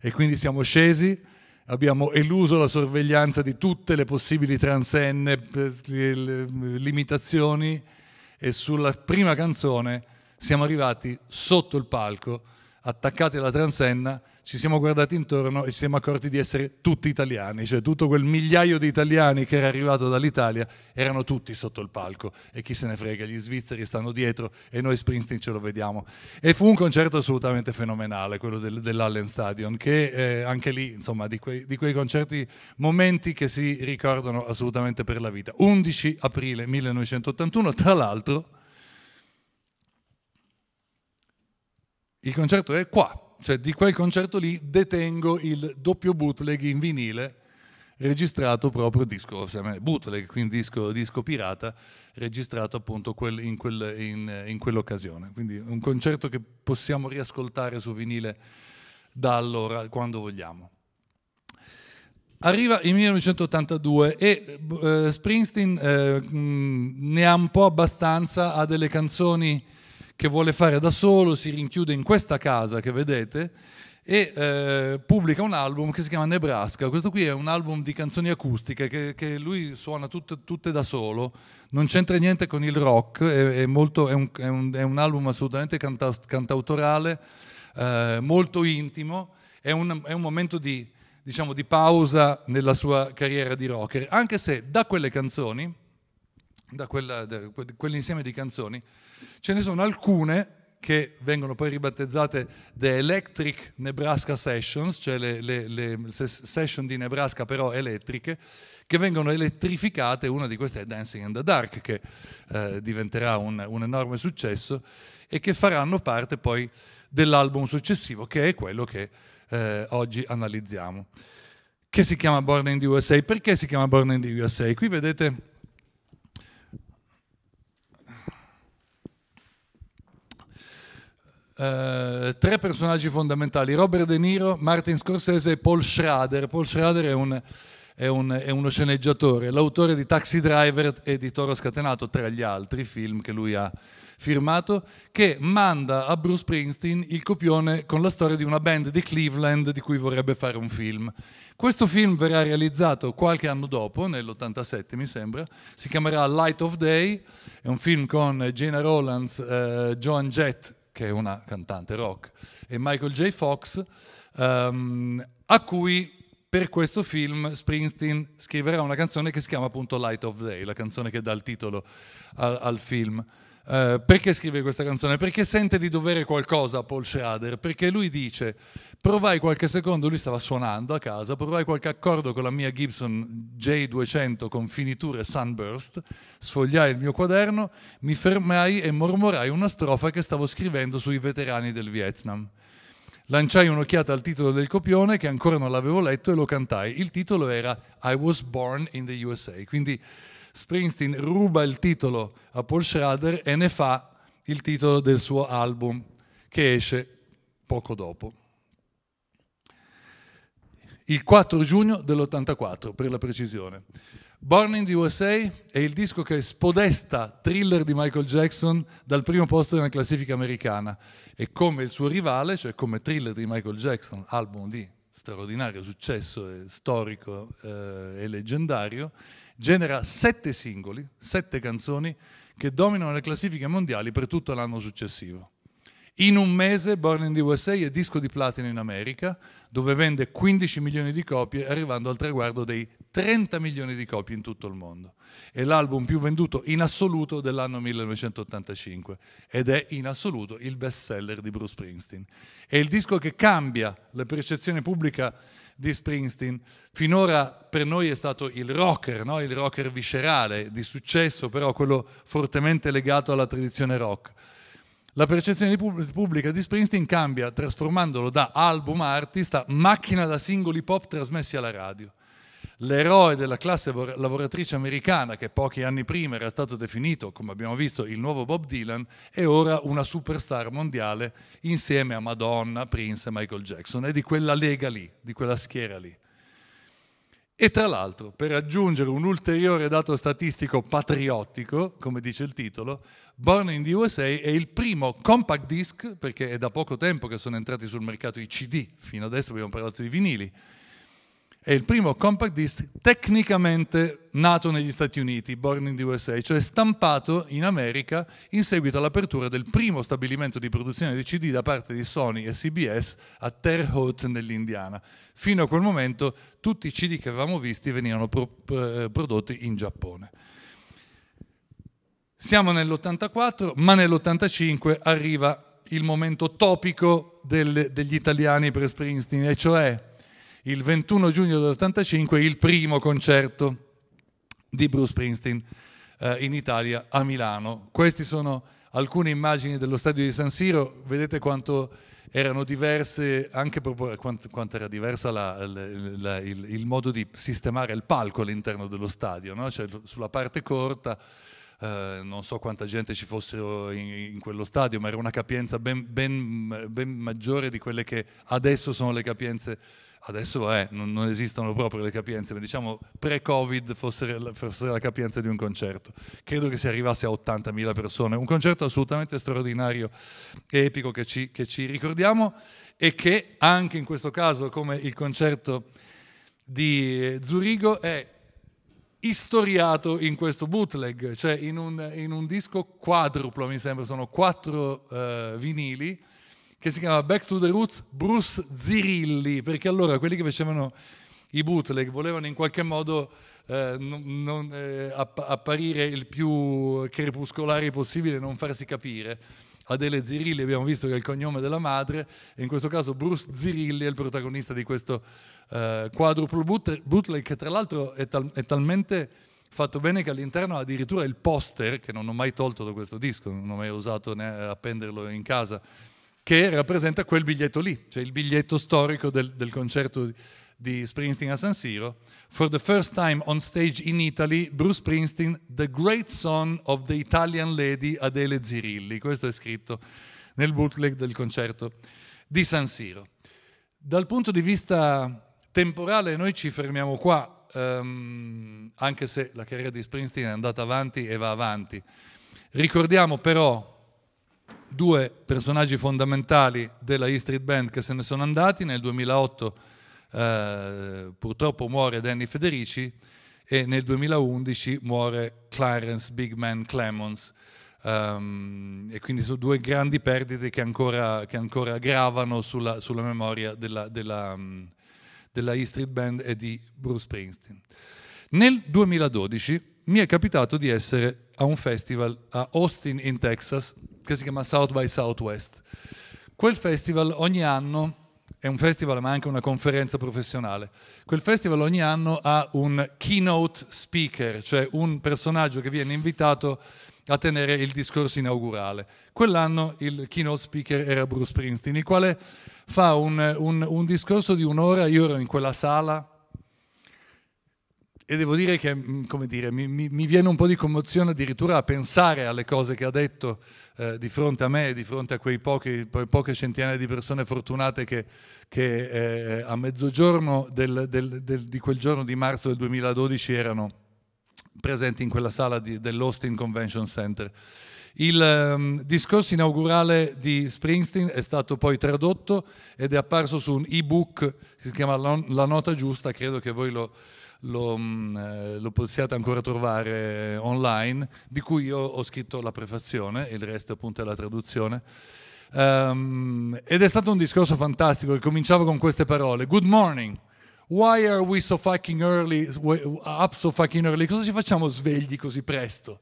E quindi siamo scesi, abbiamo eluso la sorveglianza di tutte le possibili transenne, eh, eh, limitazioni, e sulla prima canzone siamo arrivati sotto il palco attaccati alla Transenna, ci siamo guardati intorno e ci siamo accorti di essere tutti italiani, cioè tutto quel migliaio di italiani che era arrivato dall'Italia erano tutti sotto il palco e chi se ne frega, gli svizzeri stanno dietro e noi Springsteen ce lo vediamo. E fu un concerto assolutamente fenomenale, quello del, dell'Allen Stadion, che eh, anche lì, insomma, di quei, di quei concerti, momenti che si ricordano assolutamente per la vita. 11 aprile 1981, tra l'altro, il concerto è qua, cioè di quel concerto lì detengo il doppio bootleg in vinile registrato proprio disco, bootleg, quindi disco, disco pirata, registrato appunto quel, in, quel, in, in, quell'occasione. Quindi un concerto che possiamo riascoltare su vinile da allora, quando vogliamo. Arriva il 1982 e eh, Springsteen eh, mh, mm, ne ha un po' abbastanza, ha delle canzoni che vuole fare da solo, si rinchiude in questa casa che vedete e eh, pubblica un album che si chiama Nebraska. Questo qui è un album di canzoni acustiche che, che lui suona tutte, tutte, da solo, non c'entra niente con il rock, è, è, molto, è, un, è un, un, album assolutamente canta, cantautorale, eh, molto intimo, è un, un momento di, diciamo, di pausa nella sua carriera di rocker, anche se da quelle canzoni da, quella, da quell'insieme di canzoni, ce ne sono alcune che vengono poi ribattezzate The Electric Nebraska Sessions, cioè le, le, le, session di Nebraska però elettriche, che vengono elettrificate, una di queste è Dancing in the Dark, che eh, diventerà un, un, enorme successo e che faranno parte poi dell'album successivo, che è quello che eh, oggi analizziamo, che si chiama Born in the USA. Perché si chiama Born in the USA? Qui vedete Eh, tre personaggi fondamentali, Robert De Niro, Martin Scorsese e Paul Schrader. Paul Schrader è, un, è, un, è uno sceneggiatore, l'autore di Taxi Driver e di Toro Scatenato, tra gli altri film che lui ha firmato, che manda a Bruce Springsteen il copione con la storia di una band di Cleveland di cui vorrebbe fare un film. Questo film verrà realizzato qualche anno dopo, nell'87 mi sembra, si chiamerà Light of Day, è un film con Gina Rollins, eh, Joan Jett che è una cantante rock, e Michael J. Fox, um, a cui per questo film Springsteen scriverà una canzone che si chiama appunto Light of Day, la canzone che dà il titolo al, al film. Uh, perché scrive questa canzone? Perché sente di dovere qualcosa a Paul Schrader, perché lui dice Provai qualche secondo, lui stava suonando a casa, provai qualche accordo con la mia Gibson J200 con finiture Sunburst, sfogliai il mio quaderno, mi fermai e mormorai una strofa che stavo scrivendo sui veterani del Vietnam. Lanciai un'occhiata al titolo del copione che ancora non l'avevo letto e lo cantai. Il titolo era I Was Born in the USA, quindi Springsteen ruba il titolo a Paul Schrader e ne fa il titolo del suo album che esce poco dopo il 4 giugno dell'84 per la precisione. Born in the USA è il disco che spodesta thriller di Michael Jackson dal primo posto nella classifica americana e come il suo rivale, cioè come thriller di Michael Jackson, album di straordinario successo e storico eh, e leggendario, genera sette singoli, sette canzoni che dominano le classifiche mondiali per tutto l'anno successivo. In un mese Born in the USA è disco di platino in America, dove vende 15 milioni di copie, arrivando al traguardo dei 30 milioni di copie in tutto il mondo. È l'album più venduto in assoluto dell'anno 1985 ed è in assoluto il best seller di Bruce Springsteen. È il disco che cambia la percezione pubblica di Springsteen. Finora per noi è stato il rocker, no? il rocker viscerale, di successo però quello fortemente legato alla tradizione rock la percezione pub- pubblica di Springsteen cambia trasformandolo da album a artista macchina da singoli pop trasmessi alla radio. L'eroe della classe vor- lavoratrice americana, che pochi anni prima era stato definito, come abbiamo visto, il nuovo Bob Dylan, è ora una superstar mondiale insieme a Madonna, Prince e Michael Jackson. È di quella lega lì, di quella schiera lì. E tra l'altro, per aggiungere un ulteriore dato statistico patriottico, come dice il titolo, Born in the USA è il primo compact disc, perché è da poco tempo che sono entrati sul mercato i CD, fino adesso abbiamo parlato di vinili, è il primo compact disc tecnicamente nato negli Stati Uniti, born in the USA, cioè stampato in America in seguito all'apertura del primo stabilimento di produzione di CD da parte di Sony e CBS a Terre Haute nell'Indiana. Fino a quel momento tutti i CD che avevamo visti venivano pro eh, prodotti in Giappone. Siamo nell'84, ma nell'85 arriva il momento topico del, degli italiani per Springsteen, e cioè il 21 giugno dell'85 il primo concerto di Bruce Springsteen eh, in Italia a Milano. Queste sono alcune immagini dello stadio di San Siro, vedete quanto erano diverse, anche proprio quanto, quanto era diversa la, la, la, il, il, modo di sistemare il palco all'interno dello stadio, no? cioè, sulla parte corta. Eh, non so quanta gente ci fosse in, in quello stadio, ma era una capienza ben, ben, ben maggiore di quelle che adesso sono le capienze adesso eh, non, non, esistono proprio le capienze, ma diciamo pre-Covid fosse, fosse, la capienza di un concerto. Credo che si arrivasse a 80.000 persone, un concerto assolutamente straordinario e epico che ci, che ci ricordiamo e che anche in questo caso, come il concerto di eh, Zurigo, è istoriato in questo bootleg, cioè in un, in un disco quadruplo, mi sembra, sono quattro eh, vinili che si chiama Back to the Roots Bruce Zirilli, perché allora quelli che facevano i bootleg volevano in qualche modo eh, non, non, eh, app- apparire il più crepuscolari possibile, non farsi capire. Adele Zirilli abbiamo visto che è il cognome della madre e in questo caso Bruce Zirilli è il protagonista di questo eh, quadruple boot- bootleg che tra l'altro è, tal- è talmente fatto bene che all'interno ha addirittura il poster che non ho mai tolto da questo disco, non ho mai osato né appenderlo in casa che rappresenta quel biglietto lì, cioè il biglietto storico del, del concerto di Springsteen a San Siro. For the first time on stage in Italy, Bruce Springsteen, the great son of the Italian lady Adele Zirilli. Questo è scritto nel bootleg del concerto di San Siro. Dal punto di vista temporale noi ci fermiamo qua, um, anche se la carriera di Springsteen è andata avanti e va avanti. Ricordiamo però due personaggi fondamentali della E Street Band che se ne sono andati, nel 2008 eh, purtroppo muore Danny Federici e nel 2011 muore Clarence Big Man Clemons. Um, e quindi sono due grandi perdite che ancora, che ancora gravano sulla, sulla, memoria della, della, um, della E Street Band e di Bruce Springsteen. Nel 2012 mi è capitato di essere a un festival a Austin in Texas che si chiama South by Southwest. Quel festival ogni anno è un festival ma anche una conferenza professionale. Quel festival ogni anno ha un keynote speaker, cioè un personaggio che viene invitato a tenere il discorso inaugurale. Quell'anno il keynote speaker era Bruce Springsteen, il quale fa un, un, un discorso di un'ora, io ero in quella sala, e devo dire che mm, come dire, mi, mi, viene un po' di commozione addirittura a pensare alle cose che ha detto eh, di fronte a me, di fronte a quei pochi, poche centinaia di persone fortunate che, che eh, a mezzogiorno del, del, del, di quel giorno di marzo del 2012 erano presenti in quella sala di, dell'Austin Convention Center. Il um, discorso inaugurale di Springsteen è stato poi tradotto ed è apparso su un ebook che si chiama La nota giusta, credo che voi lo lo, mm, eh, lo, possiate ancora trovare online, di cui io ho scritto la prefazione, il resto appunto è la traduzione. Um, ed è stato un discorso fantastico che cominciava con queste parole. Good morning. Why are we so fucking early, up so fucking early? Cosa ci facciamo svegli così presto?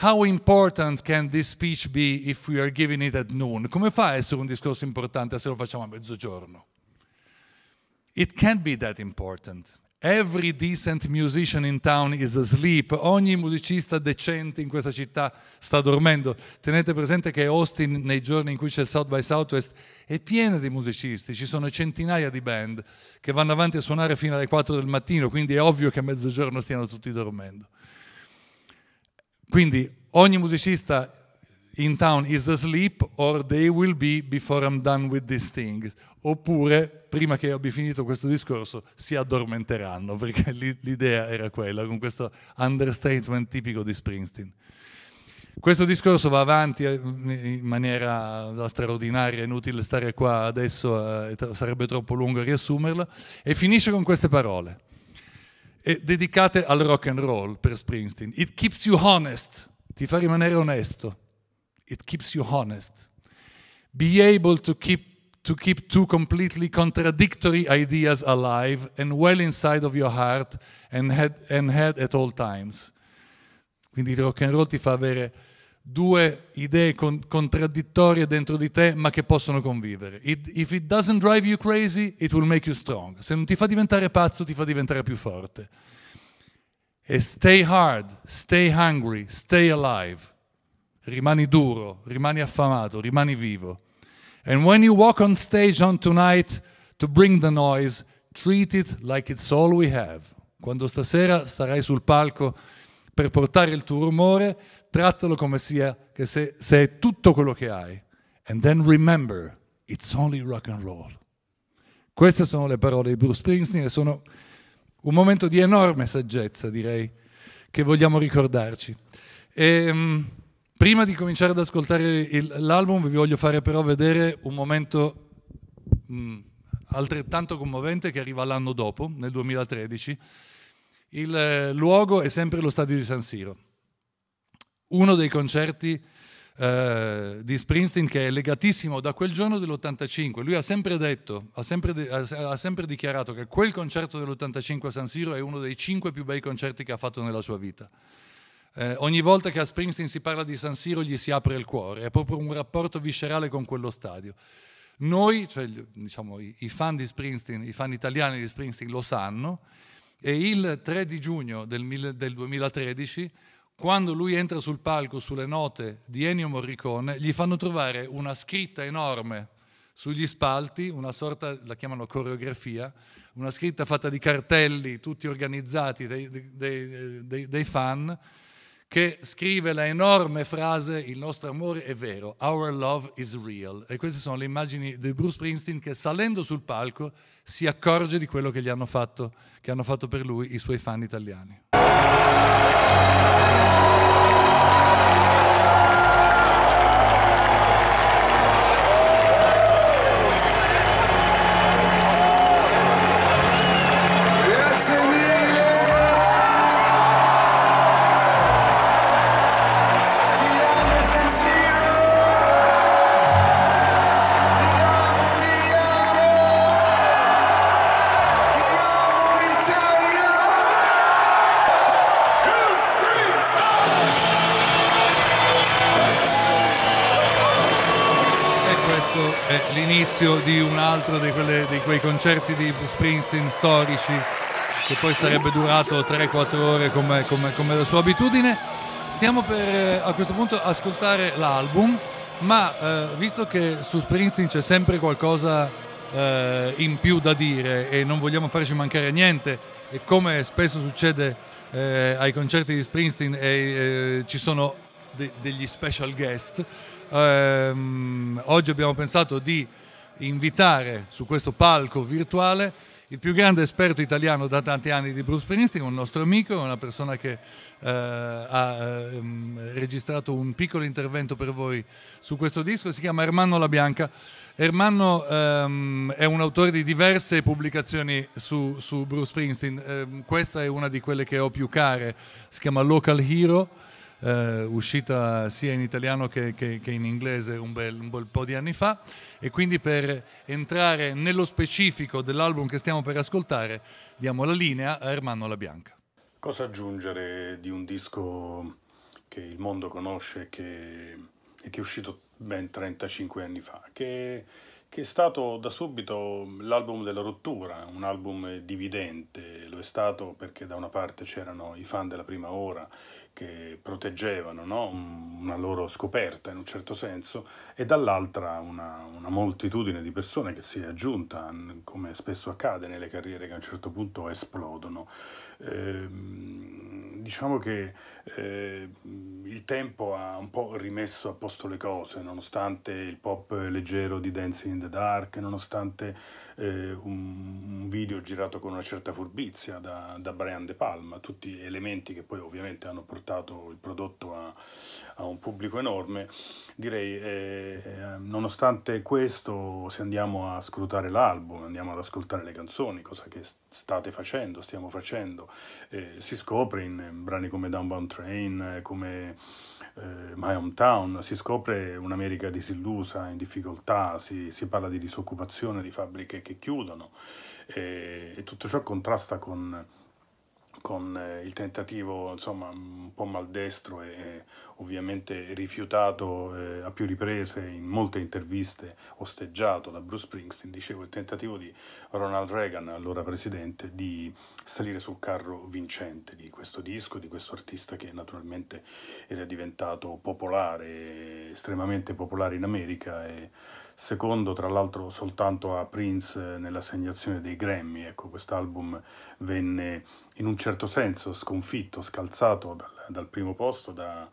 How important can this speech be if we are giving it at noon? Come fa a essere un discorso importante se lo facciamo a mezzogiorno? It can't be that important. Every decent musician in town is asleep. Ogni musicista decente in questa città sta dormendo. Tenete presente che Austin, nei giorni in cui c'è il South by Southwest, è piena di musicisti. Ci sono centinaia di band che vanno avanti a suonare fino alle 4 del mattino, quindi è ovvio che a mezzogiorno stiano tutti dormendo. Quindi ogni musicista in town is asleep or they will be before I'm done with this thing oppure prima che abbia finito questo discorso si addormenteranno, perché l'idea era quella, con questo understatement tipico di Springsteen. Questo discorso va avanti eh, in maniera straordinaria, è inutile stare qua adesso, eh, sarebbe troppo lungo riassumerlo, e finisce con queste parole, dedicate al rock and roll per Springsteen. It keeps you honest, ti fa rimanere onesto. It keeps you honest. Be able to keep to keep two completely contradictory ideas alive and well inside of your heart and head, and head at all times. Quindi il rock and roll ti fa avere due idee con- contraddittorie dentro di te ma che possono convivere. It, if it doesn't drive you crazy, it will make you strong. Se non ti fa diventare pazzo, ti fa diventare più forte. E stay hard, stay hungry, stay alive. Rimani duro, rimani affamato, rimani vivo. And when you walk on stage on tonight to bring the noise, treat it like it's all we have. Quando stasera sarai sul palco per portare il tuo rumore, trattalo come sia che se, se è tutto quello che hai. And then remember, it's only rock and roll. Queste sono le parole di Bruce Springsteen e sono un momento di enorme saggezza, direi, che vogliamo ricordarci. E, ehm, Prima di cominciare ad ascoltare il, l'album vi voglio fare però vedere un momento mh, mm, altrettanto commovente che arriva l'anno dopo, nel 2013. Il eh, luogo è sempre lo stadio di San Siro. Uno dei concerti eh, di Springsteen che è legatissimo da quel giorno dell'85. Lui ha sempre detto, ha sempre, de- ha sempre dichiarato che quel concerto dell'85 a San Siro è uno dei cinque più bei concerti che ha fatto nella sua vita. Eh, ogni volta che a Springsteen si parla di San Siro gli si apre il cuore, è proprio un rapporto viscerale con quello stadio. Noi, cioè diciamo, i, fan di Springsteen, i fan italiani di Springsteen lo sanno, e il 3 di giugno del, del 2013 quando lui entra sul palco sulle note di Ennio Morricone, gli fanno trovare una scritta enorme sugli spalti, una sorta, la chiamano coreografia, una scritta fatta di cartelli, tutti organizzati dei, dei, dei, dei fan, che scrive la enorme frase Il nostro amore è vero, our love is real. E queste sono le immagini di Bruce Springsteen che salendo sul palco si accorge di quello che gli hanno fatto, che hanno fatto per lui i suoi fan italiani. concerti di Springsteen storici, che poi sarebbe durato 3-4 ore come, come, come la sua abitudine. Stiamo per eh, a questo punto ascoltare l'album, ma eh, visto che su Springsteen c'è sempre qualcosa eh, in più da dire e non vogliamo farci mancare niente, e come spesso succede eh, ai concerti di Springsteen eh, ci sono de- degli special guest, ehm, oggi abbiamo pensato di invitare su questo palco virtuale il più grande esperto italiano da tanti anni di Bruce Springsteen, un nostro amico, una persona che eh, ha ehm, registrato un piccolo intervento per voi su questo disco, si chiama Ermanno La Bianca. Ermanno ehm, è un autore di diverse pubblicazioni su, su Bruce Springsteen, eh, questa è una di quelle che ho più care, si chiama Local Hero eh, uscita sia in italiano che, che, che in inglese un bel, un bel po' di anni fa e quindi per entrare nello specifico dell'album che stiamo per ascoltare diamo la linea a Ermanno La Bianca. Cosa aggiungere di un disco che il mondo conosce e che, che, è uscito ben 35 anni fa, che, che è stato da subito l'album della rottura, un album dividente, lo è stato perché da una parte c'erano i fan della prima ora che proteggevano no? una loro scoperta in un certo senso e dall'altra una, una, moltitudine di persone che si è aggiunta, come spesso accade nelle carriere che a un certo punto esplodono. Ehm, diciamo che eh, il tempo ha un po' rimesso a posto le cose, nonostante il pop leggero di Dancing in the Dark, nonostante eh, un, un, video girato con una certa furbizia da, da Brian De Palma, tutti elementi che poi ovviamente hanno portato il prodotto a, a un pubblico enorme, direi eh, eh, nonostante questo se andiamo a scrutare l'album, andiamo ad ascoltare le canzoni, cosa che state facendo, stiamo facendo, eh, si scopre in brani come Downbound Train, eh, come eh, My Hometown, si scopre un'America disillusa, in difficoltà, si, si parla di disoccupazione, di fabbriche che chiudono e, eh, e tutto ciò contrasta con con il tentativo insomma un po' maldestro e, ovviamente rifiutato eh, a più riprese in molte interviste, osteggiato da Bruce Springsteen, dicevo il tentativo di Ronald Reagan, allora presidente, di salire sul carro vincente di questo disco, di questo artista che naturalmente era diventato popolare, estremamente popolare in America e secondo tra l'altro soltanto a Prince eh, nell'assegnazione dei Grammy, ecco quest'album venne in un certo senso sconfitto, scalzato dal, dal primo posto da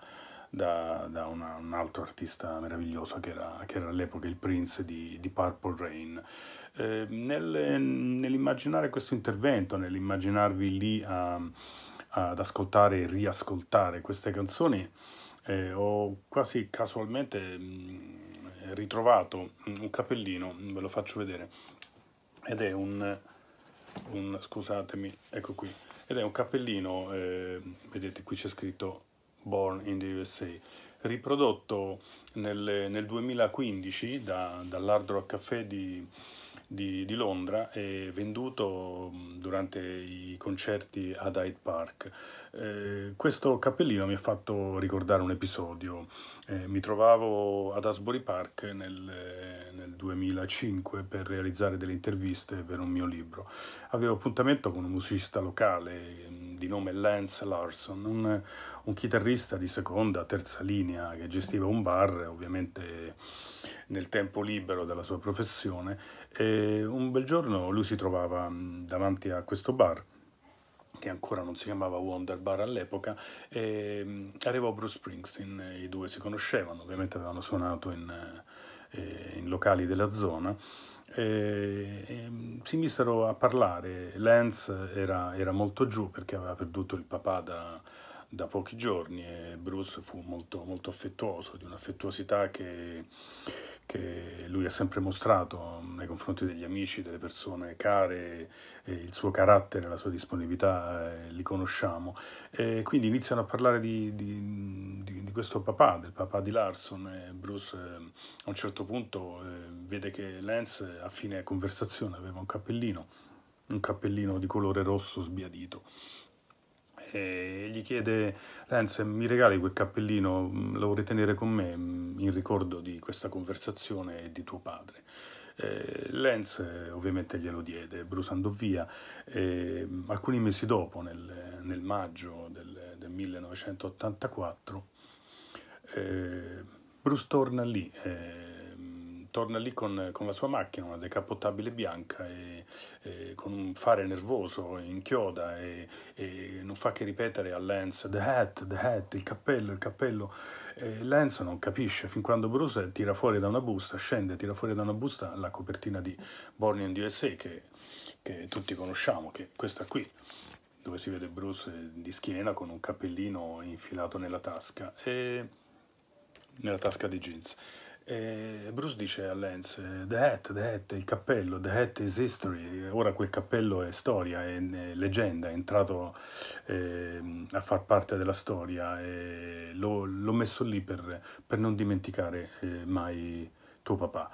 da, da una, un altro artista meraviglioso che era, che era all'epoca il Prince di, di Purple Rain. Eh, nell'immaginare questo intervento, nell'immaginarvi lì a, a, ad ascoltare e riascoltare queste canzoni, eh, ho quasi casualmente mm, ritrovato un cappellino, ve lo faccio vedere, ed è un, un scusatemi, ecco qui, ed è un cappellino, eh, vedete qui c'è scritto Born in the USA, riprodotto nel, nel 2015 da, dall'Hard Rock Café di, di, di, Londra e venduto mm, durante i concerti ad Hyde Park. Eh, questo cappellino mi ha fatto ricordare un episodio. Eh, mi trovavo ad Asbury Park nel, eh, nel, 2005 per realizzare delle interviste per un mio libro. Avevo appuntamento con un musicista locale mm, di nome Lance Larson, un, un chitarrista di seconda, terza linea che gestiva un bar, ovviamente nel tempo libero della sua professione, e un bel giorno lui si trovava mm, davanti a questo bar che ancora non si chiamava Wonder Bar all'epoca, e mm, arrivò Bruce Springsteen, i due si conoscevano, ovviamente avevano suonato in, eh, eh, in locali della zona, e, e, mm, si misero a parlare. Lance era, era molto giù perché aveva perduto il papà da, da pochi giorni e Bruce fu molto, molto affettuoso, di un'affettuosità che, che lui ha sempre mostrato nei confronti degli amici, delle persone care, il suo carattere, la sua disponibilità eh, li conosciamo. E quindi iniziano a parlare di, di, di, di, questo papà, del papà di Larson. E Bruce eh, a un certo punto eh, vede che Lance a fine conversazione aveva un cappellino, un cappellino di colore rosso sbiadito e gli chiede Lenz mi regali quel cappellino, mm, lo vorrei tenere con me mm, in ricordo di questa conversazione e di tuo padre. Eh, Lenz ovviamente glielo diede, Bruce andò via. Eh, alcuni mesi dopo, nel, nel maggio del, del 1984, eh, Bruce torna lì eh, torna lì con, con, la sua macchina, una decappottabile bianca, e, e con un fare nervoso, inchioda e, e, non fa che ripetere a Lance The hat, the hat, il cappello, il cappello. E Lance non capisce, fin quando Bruce tira fuori da una busta, scende, tira fuori da una busta la copertina di Born in the USA che, che tutti conosciamo, che è questa qui dove si vede Bruce di schiena con un cappellino infilato nella tasca e nella tasca dei jeans. E eh, Bruce dice a Lenz, The Hat, The Hat, il cappello, The Hat is history, ora quel cappello è storia, è, leggenda, è entrato eh, a far parte della storia, e l'ho, l'ho messo lì per, per non dimenticare eh, mai tuo papà.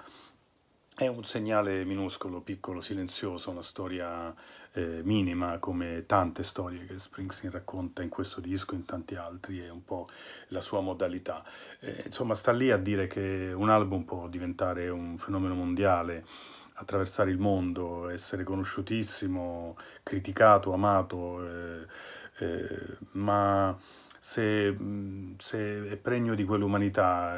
È un segnale minuscolo, piccolo, silenzioso, una storia eh, minima come tante storie che Springsteen racconta in questo disco e in tanti altri è un po' la sua modalità. Eh, insomma sta lì a dire che un album può diventare un fenomeno mondiale, attraversare il mondo, essere conosciutissimo, criticato, amato, eh, eh ma se, se è pregno di quell'umanità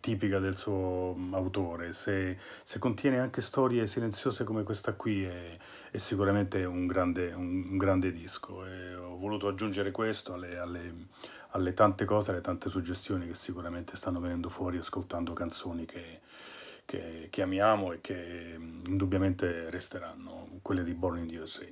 tipica del suo autore, se, se, contiene anche storie silenziose come questa qui, è, è sicuramente un grande, un, un grande disco. E ho voluto aggiungere questo alle, alle, alle tante cose, alle tante suggestioni che sicuramente stanno venendo fuori ascoltando canzoni che, che, che amiamo e che indubbiamente resteranno, quelle di Born in the USA.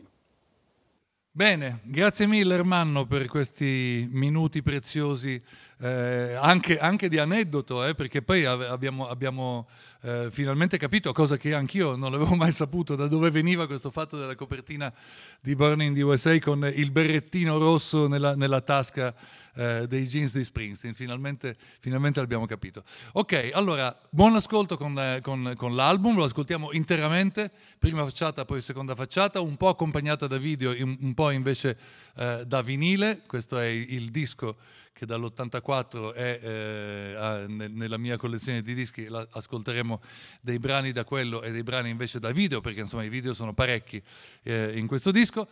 Bene, grazie mille Ermanno per questi minuti preziosi, eh, anche, anche, di aneddoto, eh, perché poi abbiamo, abbiamo eh, finalmente capito, cosa che anch'io non avevo mai saputo, da dove veniva questo fatto della copertina di Burning the USA con il berrettino rosso nella, nella tasca eh, dei jeans di Springsteen, finalmente, finalmente, l'abbiamo capito. Ok, allora, buon ascolto con, eh, con, con, l'album, lo ascoltiamo interamente, prima facciata, poi seconda facciata, un po' accompagnata da video, un, un po' invece eh, da vinile, questo è il disco che dall'84 è eh, nella mia collezione di dischi, ascolteremo dei brani da quello e dei brani invece da video, perché insomma i video sono parecchi eh, in questo disco.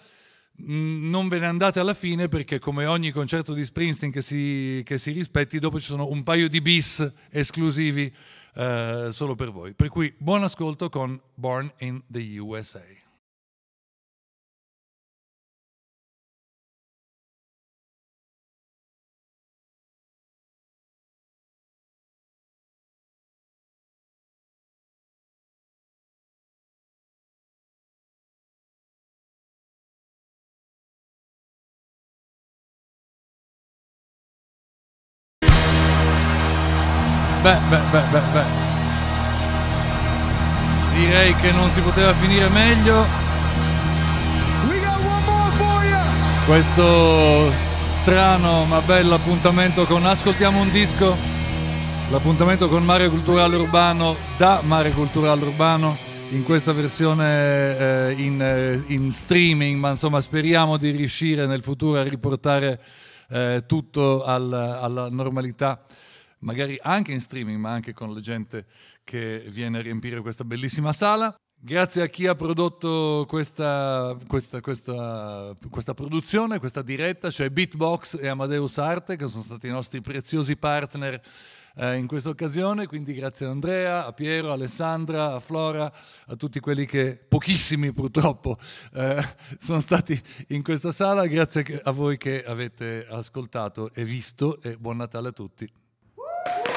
Mm, non ve ne andate alla fine perché come ogni concerto di Springsteen che si, che si rispetti, dopo ci sono un paio di bis esclusivi eh, solo per voi. Per cui buon ascolto con Born in the USA. beh, beh, beh, beh, beh. Direi che non si poteva finire meglio. Questo strano ma bello appuntamento con Ascoltiamo un disco, l'appuntamento con Mario Culturale Urbano da Mario Culturale Urbano in questa versione eh, in, eh, in, streaming, ma insomma speriamo di riuscire nel futuro a riportare eh, tutto al, alla normalità magari anche in streaming, ma anche con la gente che viene a riempire questa bellissima sala. Grazie a chi ha prodotto questa, questa, questa, questa, produzione, questa diretta, cioè Beatbox e Amadeus Arte, che sono stati i nostri preziosi partner eh, in questa occasione. Quindi grazie a Andrea, a Piero, a Alessandra, a Flora, a tutti quelli che, pochissimi purtroppo, eh, sono stati in questa sala. Grazie a voi che avete ascoltato e visto e buon Natale a tutti. Woo!